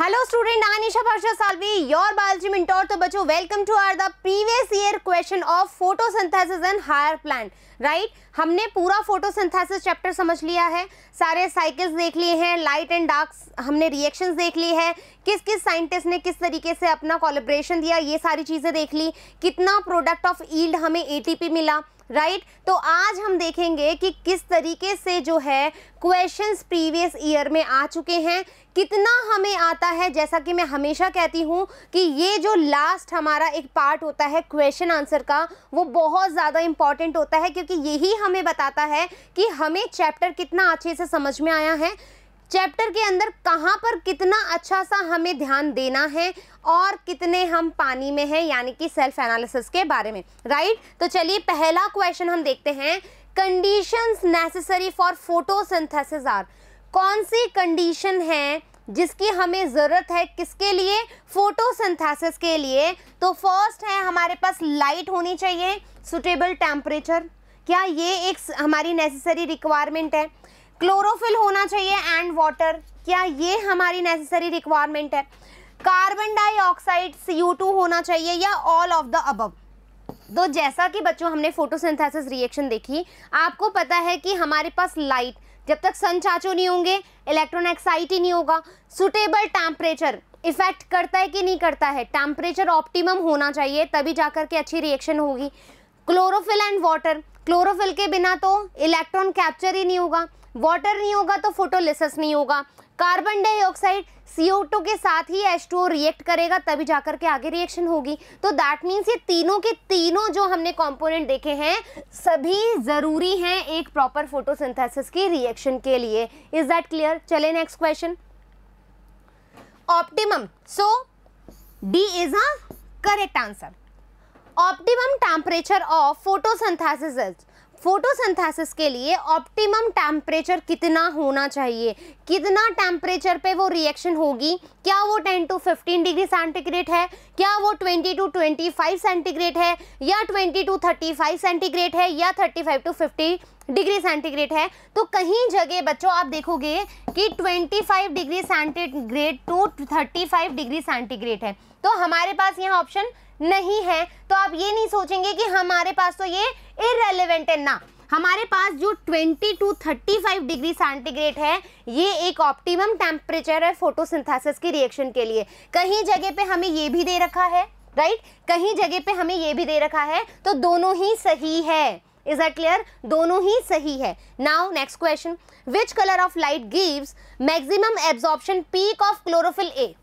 Hello student Anisha Nisha Pasha Salvi your biology mentor तो बच्चों welcome to our the previous year question of photosynthesis and higher plant right हमने पूरा photosynthesis chapter समझ लिया है सारे साइकिल्स देख लिए हैं लाइट एंड डार्क हमने रिएक्शंस देख लिए हैं किस किस साइंटिस्ट ने किस तरीके से अपना कॉलेब्रेशन दिया ये सारी चीज़ें देख ली कितना प्रोडक्ट ऑफ ईल्ड हमें ए मिला राइट right? तो आज हम देखेंगे कि किस तरीके से जो है क्वेश्चंस प्रीवियस ईयर में आ चुके हैं कितना हमें आता है जैसा कि मैं हमेशा कहती हूँ कि ये जो लास्ट हमारा एक पार्ट होता है क्वेश्चन आंसर का वो बहुत ज़्यादा इंपॉर्टेंट होता है कि कि यही हमें बताता है कि हमें चैप्टर कितना अच्छे से समझ में आया है चैप्टर के अंदर कहाँ पर कितना अच्छा सा हमें ध्यान देना है और कितने हम पानी में हैं यानी कि सेल्फ एनालिसिस के बारे में राइट तो चलिए पहला क्वेश्चन हम देखते हैं conditions necessary for photosynthesis are कौन सी कंडीशन है जिसकी हमें ज़रूरत है किसके लिए फोटोसिंथेसिस के लिए तो फर्स्ट है हमारे पास लाइट होनी चाहिए सुटेबल टेम्परेचर क्या ये एक हमारी नेसेसरी रिक्वायरमेंट है क्लोरोफिल होना चाहिए एंड वाटर क्या ये हमारी नेसेसरी रिक्वायरमेंट है कार्बन डाइऑक्साइड टू होना चाहिए या ऑल ऑफ द अबव तो जैसा कि बच्चों हमने फोटोसिंथेसिस रिएक्शन देखी आपको पता है कि हमारे पास लाइट जब तक सन चाचो नहीं होंगे इलेक्ट्रॉन एक्साइट ही नहीं होगा सुटेबल टेम्परेचर इफेक्ट करता है कि नहीं करता है टेम्परेचर ऑप्टिमम होना चाहिए तभी जाकर के अच्छी रिएक्शन होगी क्लोरोफिल एंड वाटर क्लोरोफिल के बिना तो इलेक्ट्रॉन कैप्चर ही नहीं होगा वाटर नहीं होगा तो फोटोलिसिस नहीं होगा कार्बन डाइऑक्साइड टू के साथ ही H2O रिएक्ट करेगा तभी जाकर के आगे रिएक्शन होगी तो दैट मीन्स ये तीनों के तीनों जो हमने कंपोनेंट देखे हैं सभी ज़रूरी हैं एक प्रॉपर फोटोसिंथेसिस की रिएक्शन के लिए इज दैट क्लियर चले next question optimum so D is a correct answer optimum temperature of photosynthesis is photosynthesis के लिए ऑप्टिमम टेम्परेचर कितना होना चाहिए कितना टेम्परेचर पे वो रिएक्शन होगी क्या वो 10 टू 15 डिग्री सेंटीग्रेड है क्या वो 20 टू 25 सेंटीग्रेड है या 20 टू 35 सेंटीग्रेड है या 35 टू 50 डिग्री सेंटीग्रेड है तो कहीं जगह बच्चों आप देखोगे कि 25 degree centigrade to 35 degree centigrade है तो हमारे पास यहाँ ऑप्शन नहीं है तो आप ये नहीं सोचेंगे कि हमारे पास तो ये इरेलीवेंट है ना हमारे पास जो 20 टू 35 डिग्री सेंटीग्रेड है ये एक ऑप्टिमम टेम्परेचर है फोटोसिंथेसिस की रिएक्शन के लिए कहीं जगह पे हमें ये भी दे रखा है राइट कहीं जगह पे हमें ये भी दे रखा है तो दोनों ही सही है इज दैट क्लियर दोनों ही सही है now next question which colour of light gives maximum absorption peak of chlorophyll A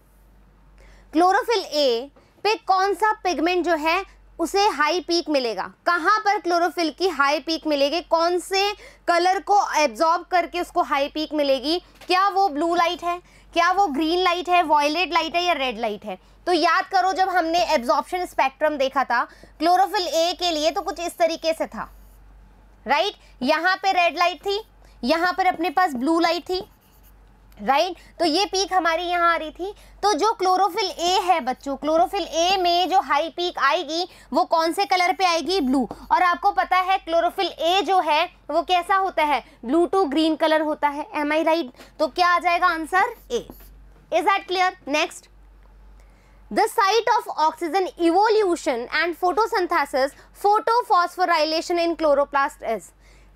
chlorophyll A पे कौन सा पिगमेंट जो है उसे हाई पीक मिलेगा कहाँ पर क्लोरोफिल की हाई पीक मिलेगी कौन से कलर को एब्जॉर्ब करके उसको हाई पीक मिलेगी क्या वो ब्लू लाइट है क्या वो ग्रीन लाइट है वॉयलेट लाइट है या रेड लाइट है तो याद करो जब हमने एब्जॉर्प्शन स्पेक्ट्रम देखा था क्लोरोफिल ए के लिए तो कुछ इस तरीके से था राइट यहाँ पे रेड लाइट थी यहाँ पर अपने पास ब्लू लाइट थी राइट right? तो ये पीक हमारी यहाँ आ रही थी तो जो क्लोरोफिल ए है बच्चों क्लोरोफिल ए में जो हाई पीक आएगी वो कौन से कलर पे आएगी ब्लू और आपको पता है क्लोरोफिल ए जो है वो कैसा होता है ब्लू टू ग्रीन कलर होता है एम आई राइट तो क्या आ जाएगा answer A is that clear next the site of oxygen evolution and photosynthesis photophosphorylation in chloroplast is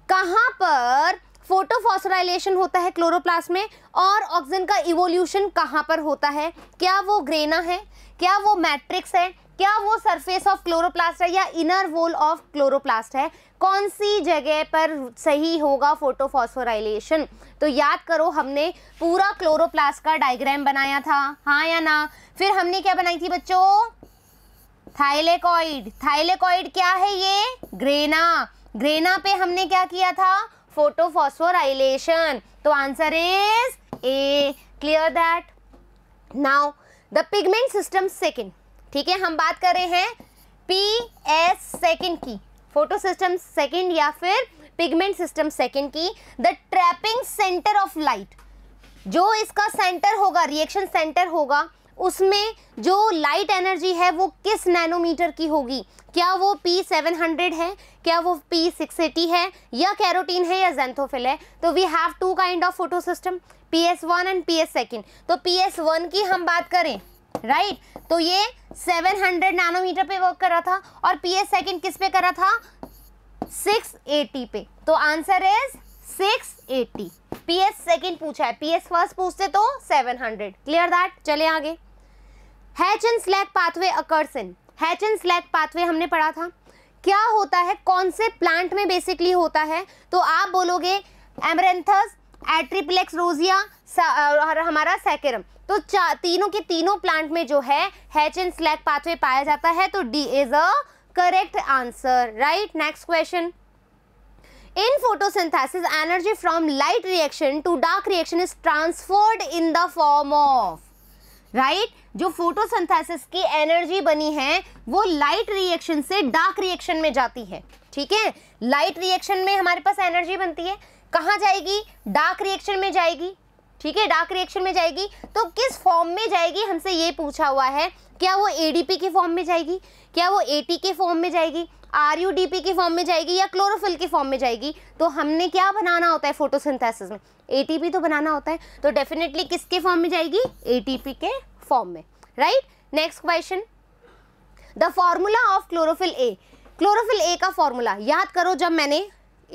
कहाँ पर फोटोफॉसराइलेशन होता है क्लोरोप्लास्ट में और ऑक्सीजन का इवोल्यूशन कहाँ पर होता है क्या वो ग्रेना है क्या वो मैट्रिक्स है क्या वो सरफेस ऑफ क्लोरोप्लास्ट है या इनर वोल ऑफ क्लोरोप्लास्ट है कौन सी जगह पर सही होगा फोटोफॉसोराइलेशन तो याद करो हमने पूरा क्लोरोप्लास्ट का डायग्राम बनाया था हाँ या ना फिर हमने क्या बनाई थी बच्चों थाइलेकॉइड थाइलेकॉइड क्या है ये ग्रेना ग्रेना पे हमने क्या किया था photophosphorylation तो answer is A clear that now the pigment system second ठीक है हम बात कर रहे हैं पी एस सेकेंड की फोटो सिस्टम सेकेंड या फिर पिगमेंट सिस्टम सेकेंड की the trapping centre of light जो इसका सेंटर होगा रिएक्शन सेंटर होगा उसमें जो लाइट एनर्जी है वो किस नैनोमीटर की होगी क्या वो पी सेवन हंड्रेड है क्या वो पी सिक्स एटी है या कैरोटीन है या जेंथोफिल है तो we have two kind of photo system P S one and P S second तो पी एस वन की हम बात करें राइट right? तो ये 700 नैनोमीटर पे वर्क कर रहा था और पी एस सेकेंड किस पे कर रहा था 680 पे तो answer is 680 P S second पूछा है पी एस फर्स्ट पूछते तो 700 क्लियर दैट चले आगे हैच एंड स्लैग पाथवे अकर्सन हैच एंड स्लैग पाथवे हमने पढ़ा था क्या होता है कौन से प्लांट में बेसिकली होता है तो आप बोलोगे एमरेंथस एट्रीप्लेक्स रोजिया और हमारा सैकेरम तो तीनों के तीनों प्लांट में जो है हैच एंड स्लैग पाथवे पाया जाता है तो D is a correct answer right next question in photosynthesis energy from light reaction to dark reaction is transferred in the form of right right? जो फोटोसिंथेसिस की energy बनी है वो light reaction से डार्क रिएक्शन में जाती है ठीक है लाइट रिएक्शन में हमारे पास एनर्जी बनती है कहाँ जाएगी डार्क रिएक्शन में जाएगी ठीक है डार्क रिएक्शन में जाएगी तो किस फॉर्म में जाएगी हमसे ये पूछा हुआ है क्या वो एडीपी के फॉर्म में जाएगी क्या वो एटी के फॉर्म में जाएगी आर के फॉर्म में जाएगी या क्लोरोफिल के फॉर्म में जाएगी तो हमने क्या बनाना होता है फोटोसिंथेसिस में एटीपी तो बनाना होता है तो डेफिनेटली किसके फॉर्म में जाएगी एटीपी के फॉर्म में right next question the formula of chlorophyll A chlorophyll A का फॉर्मूला याद करो जब मैंने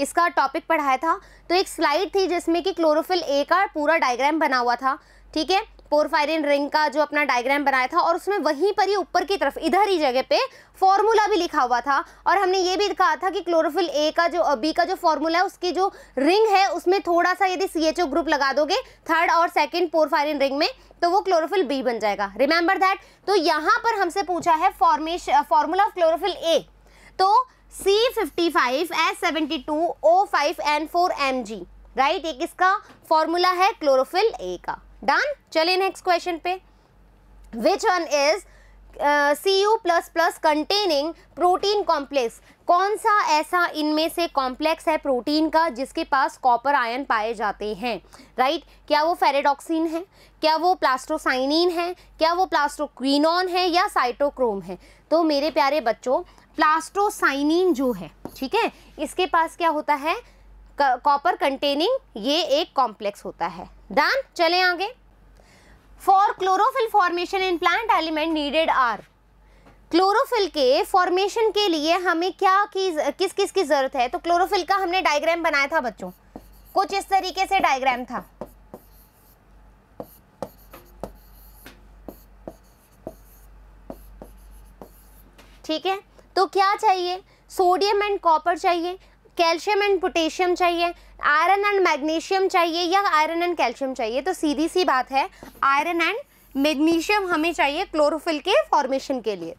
इसका टॉपिक पढ़ाया था तो एक स्लाइड थी जिसमें कि क्लोरोफिल ए का पूरा डायग्राम बना हुआ था ठीक है पोरफायरिन रिंग का जो अपना डायग्राम बनाया था और उसमें वहीं पर ही ऊपर की तरफ इधर ही जगह पे फॉर्मूला भी लिखा हुआ था और हमने ये भी कहा था कि क्लोरोफिल ए का जो बी का जो फॉर्मूला है उसकी जो रिंग है उसमें थोड़ा सा यदि सी ग्रुप लगा दोगे थर्ड और सेकेंड पोरफायरिन रिंग में तो वो क्लोरोफिल बी बन जाएगा रिमेंबर दैट तो यहाँ पर हमसे पूछा है फॉर्मेश फॉर्मूला ऑफ क्लोरोफिल ए तो C fifty five S seventy two O five N four M G right एक इसका फॉर्मूला है क्लोरोफिल ए का डन चलिए नेक्स्ट क्वेश्चन पे which one is C U plus plus containing protein complex कौन सा ऐसा इनमें से कॉम्प्लेक्स है प्रोटीन का जिसके पास कॉपर आयन पाए जाते हैं राइट right? क्या वो फेरेडॉक्सिन है क्या वो प्लास्टोसाइनिन है क्या वो प्लास्टोक्विनॉन है या साइटोक्रोम है तो मेरे प्यारे बच्चों प्लास्टोसाइनिन जो है ठीक है इसके पास क्या होता है कॉपर कंटेनिंग ये एक कॉम्प्लेक्स होता है डन चले आगे for chlorophyll formation in plant element needed are chlorophyll के फॉर्मेशन के लिए हमें क्या की किस किस की ज़रूरत है तो क्लोरोफिल का हमने डायग्राम बनाया था बच्चों कुछ इस तरीके से डायग्राम था ठीक है तो क्या चाहिए सोडियम एंड कॉपर चाहिए कैल्शियम एंड पोटेशियम चाहिए आयरन एंड मैग्नीशियम चाहिए या आयरन एंड कैल्शियम चाहिए तो सीधी सी बात है आयरन एंड मैग्नीशियम हमें चाहिए क्लोरोफिल के फॉर्मेशन के लिए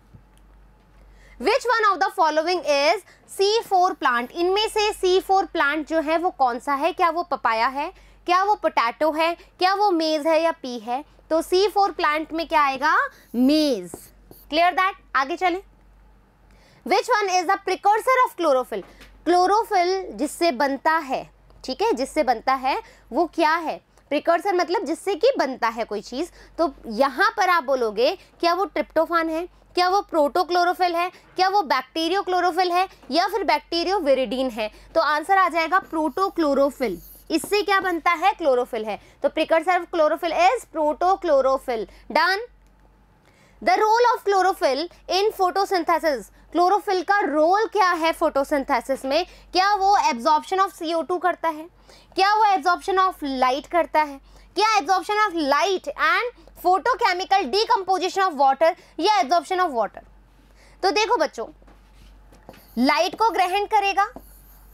which one of the following is C four plant इनमें से सी फोर प्लांट जो है वो कौन सा है क्या वो पपाया है क्या वो पोटैटो है क्या वो मेज है या पी है तो सी फोर प्लांट में क्या आएगा मेज क्लियर दैट आगे चलें which one is the precursor of chlorophyll chlorophyll जिससे बनता है ठीक है जिससे बनता है वो क्या है प्रिकर्सर मतलब जिससे कि बनता है कोई चीज़ तो यहाँ पर आप बोलोगे क्या वो ट्रिप्टोफान है क्या वो प्रोटोक्लोरोफिल है क्या वो बैक्टीरियो क्लोरोफिल है या फिर बैक्टीरियो वेरिडीन है तो आंसर आ जाएगा प्रोटोक्लोरोफिल इससे क्या बनता है क्लोरोफिल है तो precursor of chlorophyll is protochlorophyll done the role of chlorophyll in photosynthesis chlorophyll का रोल क्या है फोटोसिंथेसिस में क्या वो एब्जॉर्प्शन ऑफ सी करता है क्या वो एब्जॉर्प्शन ऑफ लाइट करता है क्या absorption of light and photochemical decomposition of water या एब्जॉर्प्शन ऑफ वाटर तो देखो बच्चों लाइट को ग्रहण करेगा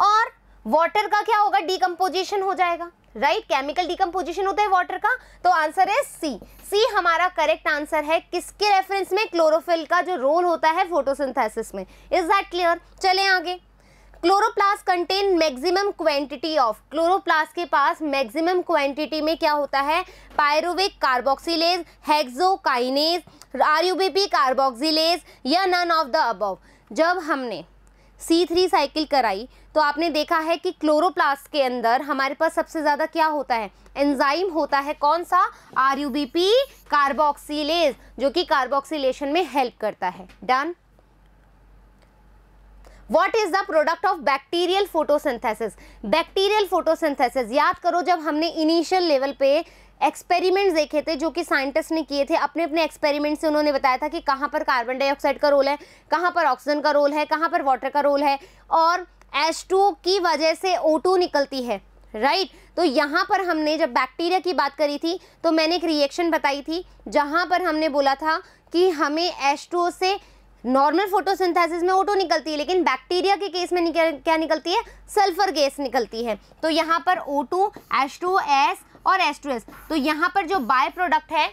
और वाटर का क्या होगा डीकम्पोजिशन हो जाएगा राइट केमिकल डिकम्पोजिशन होता है वाटर का तो आंसर है सी सी हमारा करेक्ट आंसर है किसके रेफरेंस में क्लोरोफिल का जो रोल होता है फोटोसिंथेसिस में इज दैट क्लियर चले आगे chloroplast contain maximum quantity of chloroplast के पास मैक्सिमम क्वांटिटी में क्या होता है pyruvic carboxylase hexokinase RuBP carboxylase या नन ऑफ द अबव जब हमने सी थ्री साइकिल कराई तो आपने देखा है कि क्लोरोप्लास्ट के अंदर हमारे पास सबसे ज़्यादा क्या होता है एंजाइम होता है कौन सा R U B P carboxylase जो कि कार्बोक्सीलेशन में हेल्प करता है done what is the product of bacterial photosynthesis bacterial photosynthesis याद करो जब हमने इनिशियल लेवल पे एक्सपेरिमेंट्स देखे थे जो कि साइंटिस्ट ने किए थे अपने अपने एक्सपेरिमेंट से उन्होंने बताया था कि कहाँ पर कार्बन डाइऑक्साइड का रोल है कहाँ पर ऑक्सीजन का रोल है कहाँ पर वाटर का रोल है और एच की वजह से ओ निकलती है राइट right? तो यहाँ पर हमने जब बैक्टीरिया की बात करी थी तो मैंने एक रिएक्शन बताई थी जहाँ पर हमने बोला था कि हमें एच से नॉर्मल फोटोसिंथेसिस में ओटो निकलती है लेकिन बैक्टीरिया के केस में निकल, क्या निकलती है सल्फर गैस निकलती है तो यहाँ पर O two H two S और एस टू एस तो यहाँ पर जो बाय प्रोडक्ट है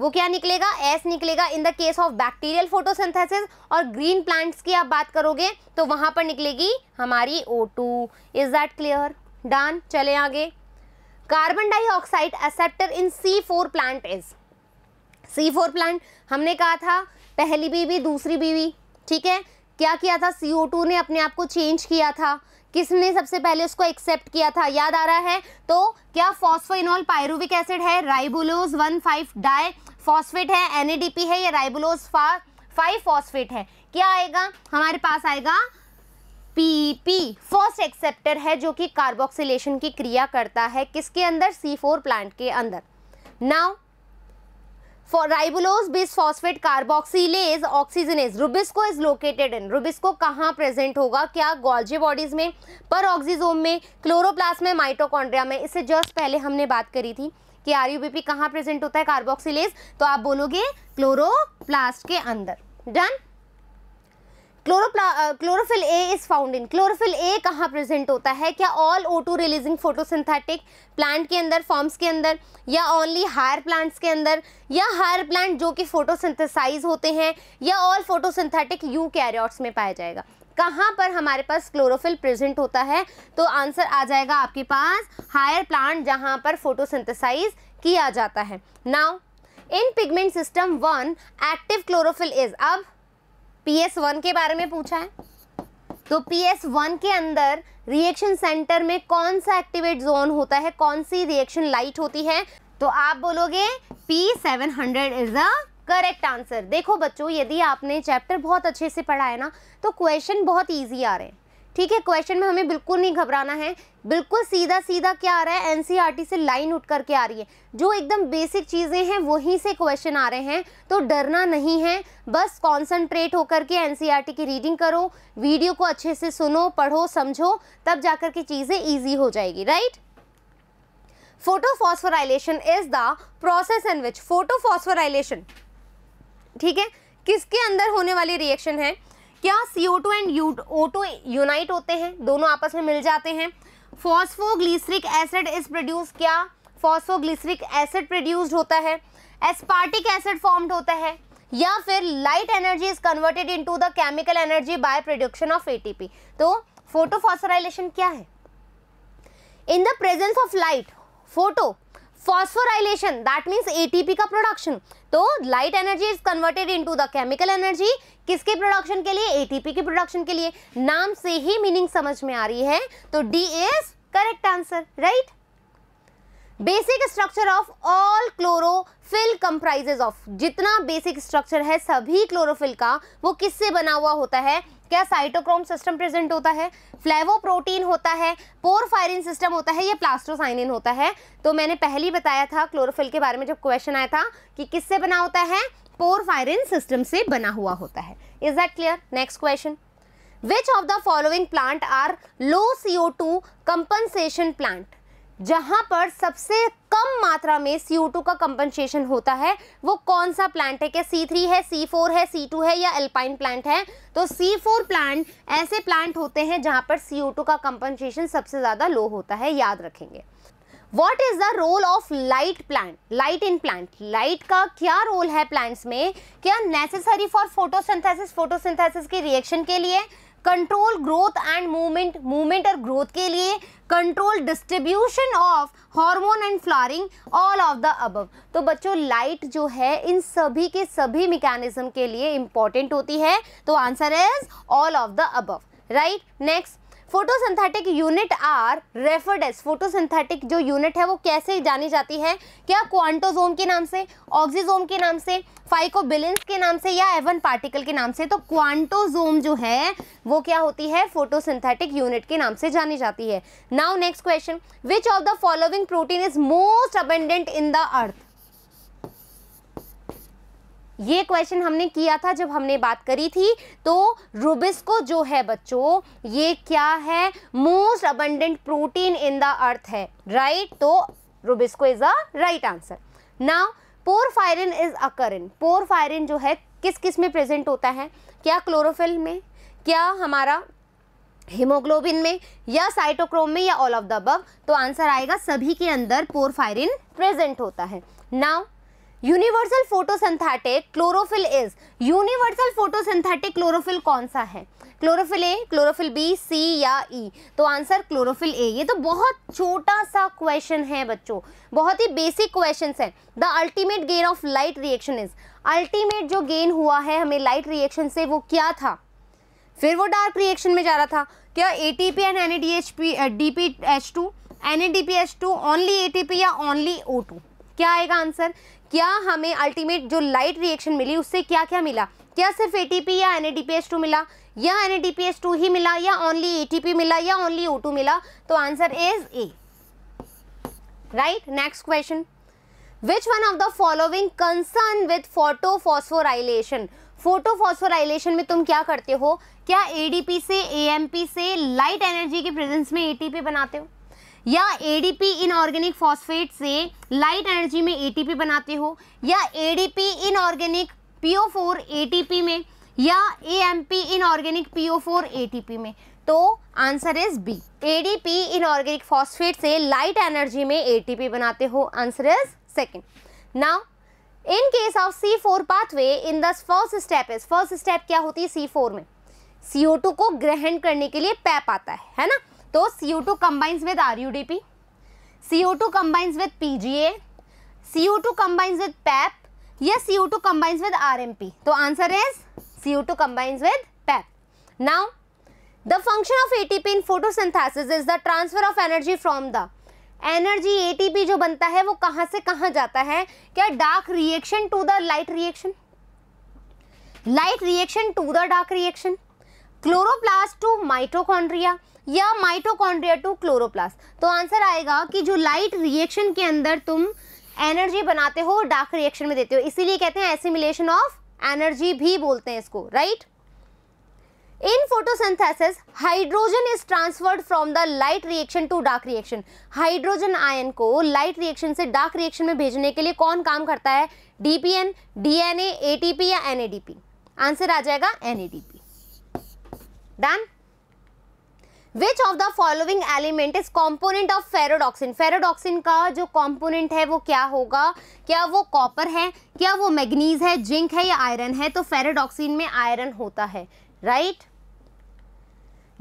वो क्या निकलेगा एस निकलेगा in the case of bacterial photosynthesis और ग्रीन प्लांट्स की आप बात करोगे तो वहाँ पर निकलेगी हमारी O two is that clear done चले आगे carbon dioxide acceptor in C four plant is C four plant हमने कहा था पहली बीवी दूसरी बीवी ठीक है क्या किया था सी ओ टू ने अपने आप को चेंज किया था किसने सबसे पहले उसको एक्सेप्ट किया था याद आ रहा है तो क्या फॉस्फोइनोल पायरुविक एसिड है ribulose one five di phosphate है एनएडीपी है या राइबुलोज फाइव फॉस्फेट है क्या आएगा हमारे पास आएगा पीपी फर्स्ट एक्सेप्टर है जो कि कार्बोक्सिलेशन की क्रिया करता है किसके अंदर सी फोर प्लांट के अंदर now ribulose phosphate carboxylase oxygenase rubisco is located in rubisco कहाँ प्रेजेंट होगा क्या गोल्जे बॉडीज में पर ऑक्सीजोम में क्लोरोप्लास्ट में माइटोकॉन्ड्रिया में इससे जस्ट पहले हमने बात करी थी कि आर यू बी पी कहाँ प्रेजेंट होता है कार्बोक्सीज तो आप बोलोगे क्लोरोप्लास्ट के अंदर done chloroplast chlorophyll a is found in chlorophyll a कहाँ प्रेजेंट होता है क्या all O two releasing photosynthetic plant के अंदर फॉर्म्स के अंदर या ओनली हायर प्लांट्स के अंदर या हायर प्लांट जो कि फोटोसिंथेसाइज होते हैं या ऑल फोटोसिंथेटिक यू कैरियोट्स में पाया जाएगा कहाँ पर हमारे पास क्लोरोफिल प्रेजेंट होता है तो आंसर आ जाएगा आपके पास हायर प्लांट जहाँ पर फोटोसिंथेसाइज किया जाता है now in pigment system one active chlorophyll is अब पी एस वन के बारे में पूछा है तो पी एस वन के अंदर रिएक्शन सेंटर में कौन सा एक्टिवेट जोन होता है कौन सी रिएक्शन लाइट होती है तो आप बोलोगे P seven hundred is the correct answer देखो बच्चों यदि आपने चैप्टर बहुत अच्छे से पढ़ा है ना तो क्वेश्चन बहुत ईजी आ रहे हैं ठीक है क्वेश्चन में हमें बिल्कुल नहीं घबराना है बिल्कुल सीधा सीधा क्या आ रहा है एनसीईआरटी e से लाइन उठ करके आ रही है जो एकदम बेसिक चीज़ें हैं वहीं से क्वेश्चन आ रहे हैं तो डरना नहीं है बस कॉन्सनट्रेट होकर के एनसीईआरटी e की रीडिंग करो वीडियो को अच्छे से सुनो पढ़ो समझो तब जाकर के चीज़ें ईजी हो जाएगी right photophosphorylation is the process in which photophosphorylation ठीक है किसके अंदर होने वाली रिएक्शन है क्या CO2 and O two unite होते हैं दोनों आपस में मिल जाते हैं फॉस्फोग्लिसरिक एसिड इज प्रोड्यूस क्या फॉस्फोग्लिसरिक एसिड प्रोड्यूस्ड होता है एस्पार्टिक एसिड फॉर्म्ड होता है या फिर light energy is converted into the chemical energy by production of ATP तो फोटोफॉसराइलेशन क्या है in the presence of light photo phosphorylation that means a का प्रोडक्शन तो light energy is converted into the chemical energy किसके production के लिए ए के production के लिए नाम से ही मीनिंग समझ में आ रही है तो D is correct answer right basic structure of all chlorophyll comprises of जितना बेसिक स्ट्रक्चर है सभी क्लोरोफिल का वो किससे बना हुआ होता है क्या साइटोक्रोम सिस्टम प्रेजेंट होता है फ्लेवोप्रोटीन होता है फायरिन सिस्टम होता है ये प्लास्टोसाइनिन होता है तो मैंने पहले ही बताया था क्लोरोफिल के बारे में जब क्वेश्चन आया था कि किससे बना होता है पोरफायरिन सिस्टम से बना हुआ होता है is that clear next question which of the following plant are low CO two compensation plant जहां पर सबसे कम मात्रा में CO2 का कंपनसेशन होता है वो कौन सा प्लांट है क्या C3 है C4 है C2 है या एल्पाइन प्लांट है तो C4 प्लांट ऐसे प्लांट होते हैं जहां पर CO2 का कंपनसेशन सबसे ज़्यादा लो होता है याद रखेंगे what is the role of light plant light in plant light का क्या रोल है प्लांट्स में क्या नेसेसरी फॉर फोटोसिंथेसिस फोटोसिंथेसिस के रिएक्शन के लिए control growth and movement movement और ग्रोथ के लिए control distribution of hormone and flowering all of the above तो बच्चों लाइट जो है इन सभी के सभी मैकेनिज्म के लिए इंपॉर्टेंट होती है तो answer is all of the above right next photosynthetic unit are referred as photosynthetic जो यूनिट है वो कैसे जानी जाती है क्या क्वांटोजोम के नाम से ऑक्सीजोम के नाम से फाइकोबिलेंस के नाम से या एवन पार्टिकल के नाम से तो क्वांटोजोम जो है वो क्या होती है फोटोसिंथेटिक यूनिट के नाम से जानी जाती है now next question which of the following protein is most abundant in the earth ये क्वेश्चन हमने किया था जब हमने बात करी थी तो रूबिस्को जो है बच्चों ये क्या है most abundant protein in the earth है राइट तो rubisco is a right answer ना पोरफायरिन इज अकरिन पोरफायरिन जो है किस किस में प्रेजेंट होता है क्या क्लोरोफिल में क्या हमारा हीमोग्लोबिन में या साइटोक्रोम में या ऑल ऑफ द बब तो आंसर आएगा सभी के अंदर पोरफायरिन प्रेजेंट होता है now universal photosynthetic chlorophyll is universal photosynthetic chlorophyll कौन सा है क्लोरोफिल ए क्लोरोफिल बी सी या ई e. तो आंसर क्लोरोफिल ए ये तो बहुत छोटा सा क्वेश्चन है बच्चों बहुत ही बेसिक क्वेश्चन है the ultimate gain of light reaction is ultimate जो गेन हुआ है हमें लाइट रिएक्शन से वो क्या था फिर वो डार्क रिएक्शन में जा रहा था क्या A T P and N A D H P D P H two N A D P H two only A T P या ओनली ओ टू क्या आएगा आंसर क्या हमें अल्टीमेट जो लाइट रिएक्शन मिली उससे क्या क्या मिला क्या सिर्फ ए या एन मिला या एन ही मिला या ओनली ए मिला या ओनली ओ मिला तो answer is A right next question which one of the following concern with photo phosphorylation photo phosphorylation में तुम क्या करते हो क्या एडीपी से एएमपी से लाइट एनर्जी के प्रेजेंस में एटीपी बनाते हो या एडीपी इनऑर्गेनिक फॉस्फेट से लाइट एनर्जी में एटीपी बनाते हो या एडीपी इनऑर्गेनिक टी एटीपी में या एएमपी इनऑर्गेनिक टी एटीपी में तो answer is B ADP inorganic phosphate से लाइट एनर्जी में एटीपी बनाते हो answer is second now in case of C four pathway in the first step is first step क्या होती है सी फोर में टू को ग्रहण करने के लिए पैप आता है है ना तो C U two combines with R U D P C U two combines with P G A C U two combines with PEP या C U two combines with R M P तो answer is C U two combines with PEP now the function of A The function of ATP is the transfer of energy from the energy A T P जो बनता है वो कहाँ से कहाँ जाता है क्या dark reaction to the light reaction light reaction to the dark reaction chloroplast to mitochondria या माइटोकॉन्ड्रिया टू क्लोरोप्लास्ट तो आंसर आएगा कि जो लाइट रिएक्शन के अंदर तुम एनर्जी बनाते हो डार्क रिएक्शन में देते हो इसीलिए कहते हैं एसिमिलेशन ऑफ एनर्जी भी बोलते हैं इसको right in photosynthesis hydrogen is transferred from the light reaction to dark reaction hydrogen ion को लाइट रिएक्शन से डार्क रिएक्शन में भेजने के लिए कौन काम करता है डीपीएन डीएनए एटीपी या एनएडीपी आंसर आ जाएगा NADP done which of the following element is component of ferredoxin ferredoxin का जो कॉम्पोनेंट है वो क्या होगा क्या वो कॉपर है क्या वो मैग्नीज है जिंक है या आयरन है तो फेरोडॉक्सिन में आयरन होता है right right?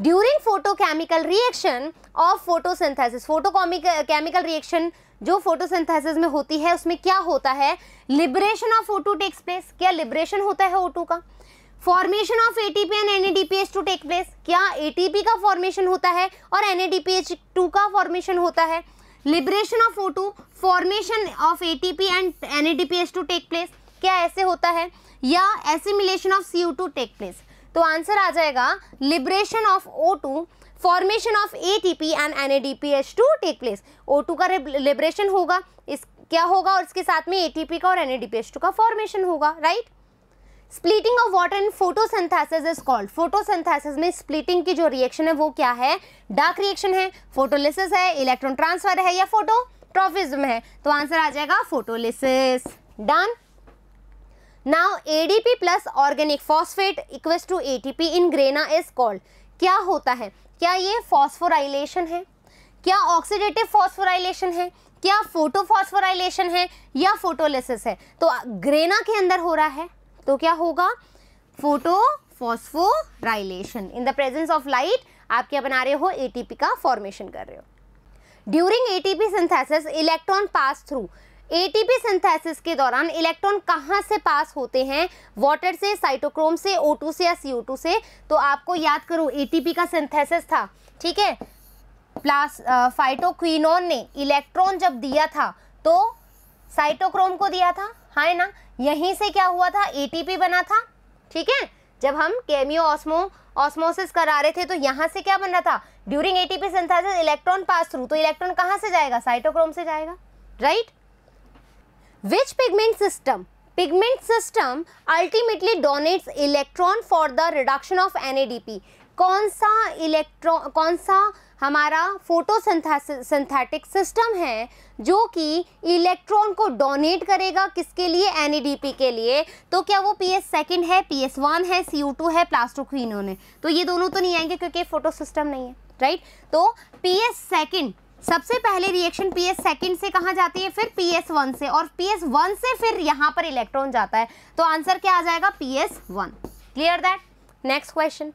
During photochemical reaction of photosynthesis chemical reaction जो फोटोसिंथेसिस में होती है उसमें क्या होता है liberation of photo takes place क्या लिबरेशन होता है ओटू का formation of ATP and NADPH two take place क्या एटीपी का फॉर्मेशन होता है और एनएडीपीएच टू का फॉर्मेशन होता है liberation of O formation of ATP and NADPH two take place क्या ऐसे होता है या assimilation of C two take place तो आंसर आ जाएगा liberation of O two formation of P and H two take place O two का liberation होगा इस क्या होगा और इसके साथ में पी का और एच टू का फॉर्मेशन होगा right splitting of water in photosynthesis is called photosynthesis में स्प्लिटिंग की जो रिएक्शन है वो क्या है डार्क रिएक्शन है फोटोलिसिस है इलेक्ट्रॉन ट्रांसफर है या फोटो ट्रॉफिज्म है तो आंसर आ जाएगा photolysis done now ADP plus organic phosphate equal to ATP in grana is called क्या होता है क्या ये फॉस्फोराइलेशन है क्या ऑक्सीडेटिव फॉस्फोराइलेशन है क्या फोटोफॉस्फोराइलेशन है या फोटोलिसिस है तो ग्रेना के अंदर हो रहा है तो क्या होगा photo phosphorylation in the presence of light आप क्या बना रहे हो एटीपी का फॉर्मेशन कर रहे हो during ATP synthesis electron pass through ATP synthesis के दौरान इलेक्ट्रॉन कहाँ से पास होते हैं वाटर से साइटोक्रोम से ओ से या सी से तो आपको याद करो एटीपी का सिंथेसिस था ठीक है प्लास फाइटोक्विनोन ने इलेक्ट्रॉन जब दिया था तो साइटोक्रोम को दिया था हाँ ना यहीं से क्या हुआ था एटीपी बना था ठीक है जब हम केमियो ऑस्मो ऑस्मोसिस करा रहे थे तो यहाँ से क्या बन रहा था during ATP synthesis electron pass through तो इलेक्ट्रॉन कहाँ से जाएगा साइटोक्रोम से जाएगा right which pigment system pigment system ultimately donates electron for the reduction of N कौन सा इलेक्ट्रॉन कौन सा हमारा फोटोसिंथेटिक सिस्टम है जो कि इलेक्ट्रॉन को डोनेट करेगा किसके लिए एन e के लिए तो क्या वो पी एस सेकेंड है पी एस वन है सी यू टू है प्लास्टोक्विनोन है तो ये दोनों तो नहीं आएंगे क्योंकि फोटो सिस्टम नहीं है राइट तो पी एस सेकेंड सबसे पहले रिएक्शन पी एस सेकेंड से कहाँ जाती है फिर पी एस वन से और पी एस वन से फिर यहाँ पर इलेक्ट्रॉन जाता है तो आंसर क्या आ जाएगा P S one clear that next question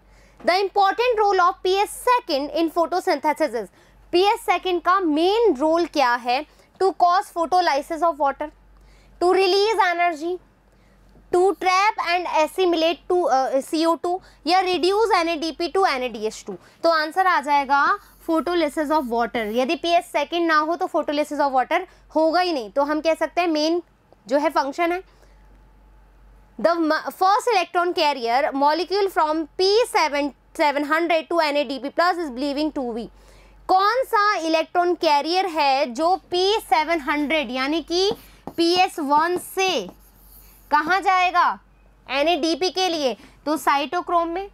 the important role of P S second in photosynthesis P S second का मेन रोल क्या है to cause photolysis of water to release energy to trap and assimilate to C O two या reduce N A D P two N A D S two तो answer आ जाएगा photolysis of water यदि P S second ना हो तो photolysis of water होगा ही नहीं तो हम कह सकते हैं मेन जो है फंक्शन है the first electron carrier molecule from P seven seven hundred to N A D P plus is believing to we कौन सा इलेक्ट्रॉन कैरियर है जो पी सेवन हंड्रेड यानी कि पी एस वन से कहाँ जाएगा एन ए डी पी के लिए तो साइटोक्रोम में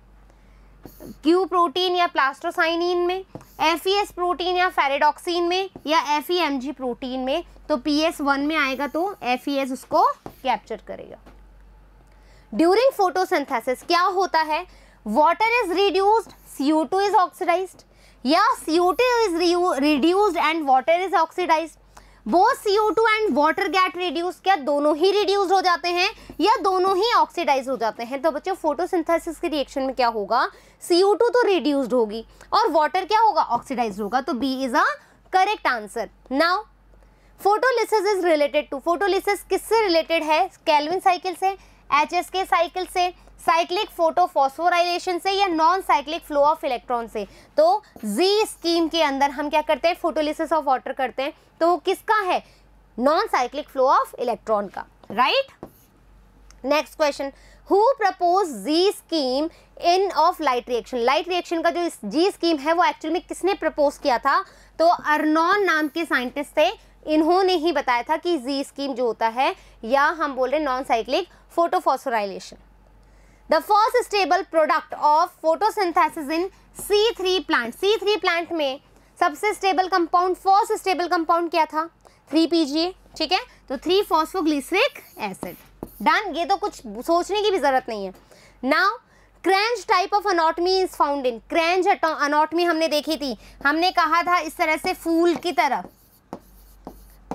क्यू प्रोटीन या प्लास्ट्रोसाइनिन में एफ ई एस प्रोटीन या फेरेडॉक्सिन में या F E M G protein में तो पी एस वन में आएगा तो एफ ई एस उसको कैप्चर करेगा ड्यूरिंग फोटोसिंथेसिस क्या होता है water is reduced CO two is oxidise या CO two is reduced and water is oxidise both CO two and water get reduce क्या दोनों ही रिड्यूस हो जाते हैं या दोनों ही ऑक्सीडाइज हो जाते हैं तो बच्चों फोटोसिंथेसिस के रिएक्शन में क्या होगा सीओ टू तो रिड्यूस्ड होगी और वाटर क्या होगा ऑक्सीडाइज होगा तो B is a correct answer now photolysis is related to photolysis किससे रिलेटेड है कैलविन साइकिल से एच एस के साइकिल से साइक्लिक फोटोफॉस्फोराइलेशन से या non cyclic flow of electron से तो जी स्कीम के अंदर हम क्या करते हैं फोटोलिसिस ऑफ वाटर करते हैं तो किसका है non cyclic flow of electron का right next question who propose Z scheme in of light reaction light reaction का जो जी स्कीम है वो एक्चुअली में किसने प्रपोज किया था तो अर्नॉन नाम के साइंटिस्ट थे इन्होंने ही बताया था कि जी स्कीम जो होता है या हम बोल रहे non cyclic photophosphorylation the first stable product of photosynthesis in C three plant C three plant में सबसे stable compound first stable compound क्या था थ्री पीजीए ठीक है तो थ्री फॉस्फोग्लिसरिक एसिड डन ये तो कुछ सोचने की भी जरूरत नहीं है now Kranz type of anatomy is found in Kranz anatomy हमने देखी थी हमने कहा था इस तरह से फूल की तरफ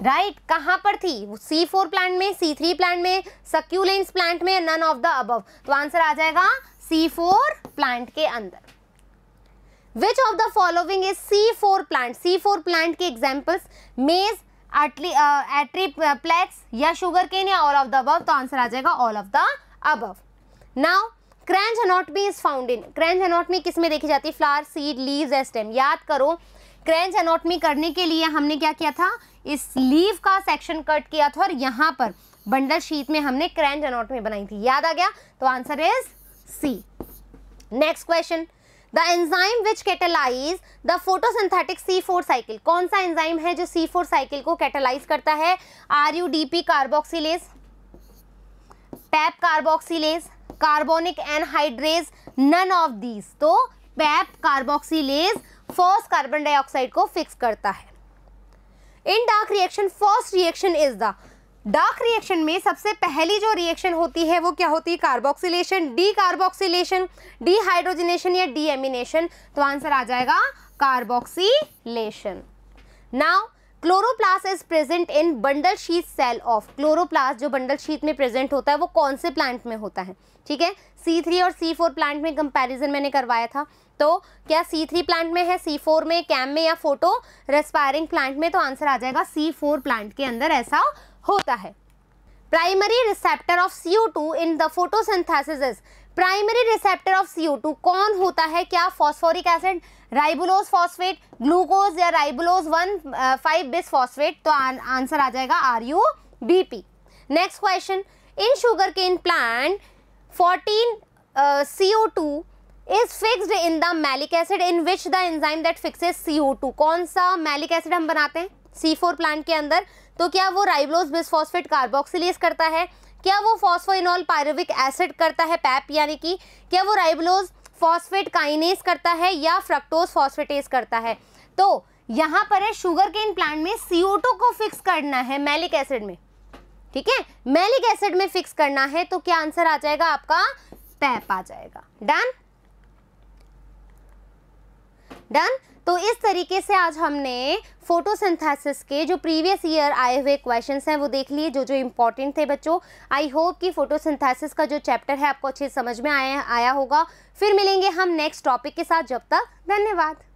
राइट right, कहाँ पर थी सी फोर प्लांट में सी थ्री प्लांट में सक्यूलेंस प्लांट में नन ऑफ द अबव तो आंसर आ जाएगा सी फोर प्लांट के अंदर which of the following is C four plant C four plant के एग्जाम्पल्स मेज एट्री प्लेक्स या शुगर केन या ऑल ऑफ द अबव तो आंसर आ जाएगा all of the above now Kranz anatomy is found in Kranz anatomy किस में देखी जाती है फ्लावर सीड लीव एस्टेम याद करो क्रेंच एनोटमी करने के लिए हमने क्या किया था इस लीव का सेक्शन कट किया था और यहाँ पर बंडल शीट में हमने क्रेंच एनोटमी बनाई थी याद आ गया तो answer is C next question the enzyme which catalyse the photosynthetic C four cycle कौन सा एंजाइम है जो सी फोर साइकिल को कैटेलाइज करता है R U D P carboxylase PEP carboxylase carbonic anhydrase none of these तो PEP carboxylase first carbon dioxide को fix करता है in dark reaction first reaction is the dark reaction में सबसे पहली जो रिएक्शन होती है वो क्या होती है कार्बोक्सिलेशन डी कार्बोक्सिलेशन डीहाइड्रोजिनेशन या डीएमिनेशन तो आंसर आ जाएगा carboxylation now chloroplast is present in bundle sheath cell of chloroplast जो बंडल शीत में प्रेजेंट होता है वो कौन से प्लांट में होता है ठीक है सी थ्री और सी फोर प्लांट में कंपेरिजन मैंने करवाया था तो क्या सी थ्री प्लांट में है सी फोर में कैम में या फोटो रेस्पायरिंग प्लांट में तो आंसर आ जाएगा सी फोर प्लांट के अंदर ऐसा होता है primary receptor of C O two in the photosynthesis primary receptor of C O two कौन होता है क्या phosphoric acid ribulose phosphate glucose या ribulose one five bis phosphate तो आंसर आ जाएगा R U B P next question in sugar cane plant fourteen C O two is fixed in the malic acid in which the enzyme that fixes CO2 कौन सा malic acid हम बनाते हैं सी four plant के अंदर तो क्या वो राइबलोज बिसफॉस्फेट कार्बोक्सिलेज करता है क्या वो फॉस्फोइनॉल पायरुविक एसिड करता है पैप यानी कि क्या वो राइबलोज फॉस्फेट काइनेस करता है या फ्रक्टोज फॉस्फेटेज करता है तो यहाँ पर है शुगर के इन प्लांट में CO2 को फिक्स करना है मैलिक एसिड में ठीक है मैलिक एसिड में फिक्स करना है तो क्या आंसर आ जाएगा आपका पैप आ जाएगा डन डन तो इस तरीके से आज हमने फोटोसिंथेसिस के जो प्रीवियस ईयर आए हुए क्वेश्चंस हैं वो देख लिए जो जो इम्पॉर्टेंट थे बच्चों आई होप कि फोटोसिंथेसिस का जो चैप्टर है आपको अच्छे समझ में आया आया होगा फिर मिलेंगे हम नेक्स्ट टॉपिक के साथ जब तक धन्यवाद